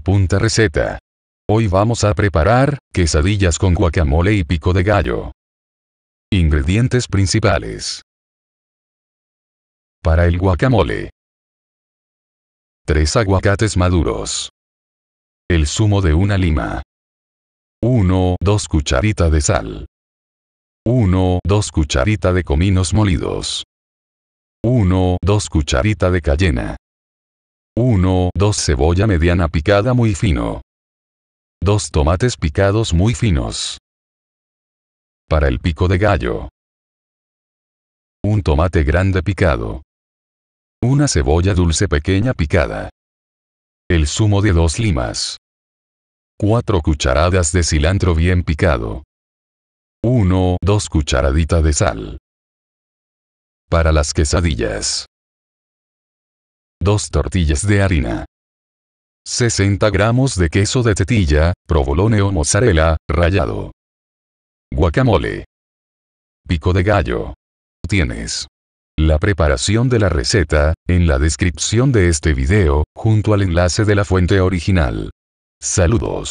punta receta. Hoy vamos a preparar quesadillas con guacamole y pico de gallo. Ingredientes principales. Para el guacamole. 3 aguacates maduros. El zumo de una lima. 1, 2 cucharitas de sal. 1, 2 cucharitas de cominos molidos. 1, 2 cucharitas de cayena. 1. 2 cebolla mediana picada muy fino. 2 tomates picados muy finos. Para el pico de gallo. Un tomate grande picado. Una cebolla dulce pequeña picada. El zumo de dos limas. 4 cucharadas de cilantro bien picado. 1. 2 cucharaditas de sal. Para las quesadillas. 2 tortillas de harina. 60 gramos de queso de tetilla, provolone o mozzarella, rallado. Guacamole. Pico de gallo. Tienes. La preparación de la receta, en la descripción de este video, junto al enlace de la fuente original. Saludos.